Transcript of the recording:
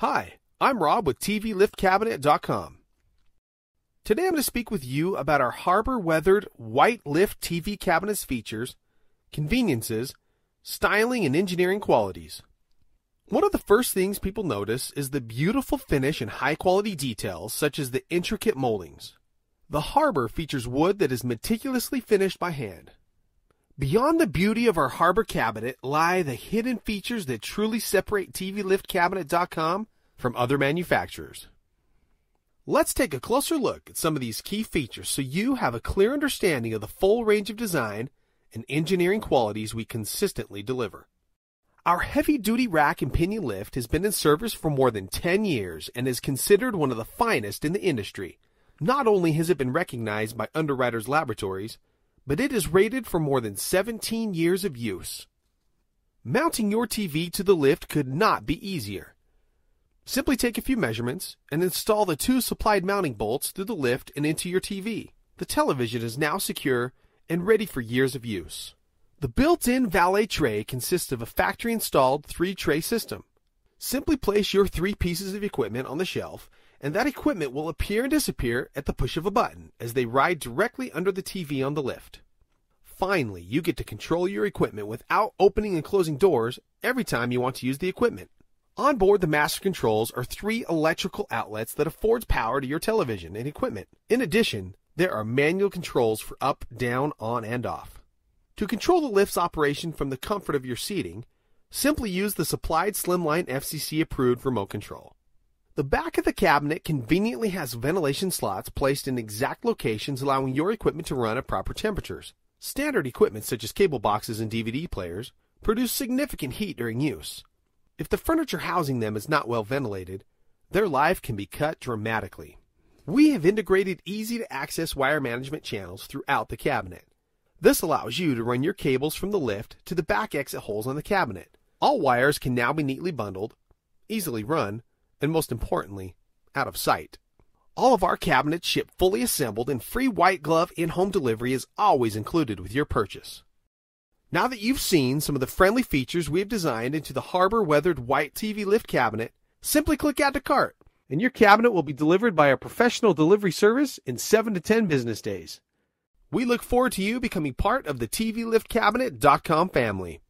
Hi, I'm Rob with TVLiftCabinet.com. Today I'm going to speak with you about our Harbor Weathered White Lift TV cabinet's features, conveniences, styling, and engineering qualities. One of the first things people notice is the beautiful finish and high quality details, such as the intricate moldings. The Harbor features wood that is meticulously finished by hand. Beyond the beauty of our harbor cabinet lie the hidden features that truly separate TVLiftCabinet.com from other manufacturers. Let's take a closer look at some of these key features so you have a clear understanding of the full range of design and engineering qualities we consistently deliver. Our heavy duty rack and pinion lift has been in service for more than 10 years and is considered one of the finest in the industry. Not only has it been recognized by Underwriters Laboratories, but it is rated for more than 17 years of use. Mounting your TV to the lift could not be easier. Simply take a few measurements and install the two supplied mounting bolts through the lift and into your TV. The television is now secure and ready for years of use. The built-in valet tray consists of a factory-installed three-tray system. Simply place your three pieces of equipment on the shelf and that equipment will appear and disappear at the push of a button as they ride directly under the TV on the lift. Finally, you get to control your equipment without opening and closing doors every time you want to use the equipment. On board the master controls are three electrical outlets that affords power to your television and equipment. In addition, there are manual controls for up, down, on, and off. To control the lift's operation from the comfort of your seating, simply use the supplied Slimline FCC approved remote control. The back of the cabinet conveniently has ventilation slots placed in exact locations allowing your equipment to run at proper temperatures. Standard equipment such as cable boxes and DVD players produce significant heat during use. If the furniture housing them is not well ventilated, their life can be cut dramatically. We have integrated easy to access wire management channels throughout the cabinet. This allows you to run your cables from the lift to the back exit holes on the cabinet. All wires can now be neatly bundled, easily run, and most importantly, out of sight. All of our cabinets ship fully assembled, and free white glove in home delivery is always included with your purchase. Now that you've seen some of the friendly features we've designed into the Harbor Weathered White TV Lift Cabinet, simply click Add to Cart, and your cabinet will be delivered by a professional delivery service in 7 to 10 business days. We look forward to you becoming part of the TVLiftCabinet.com family.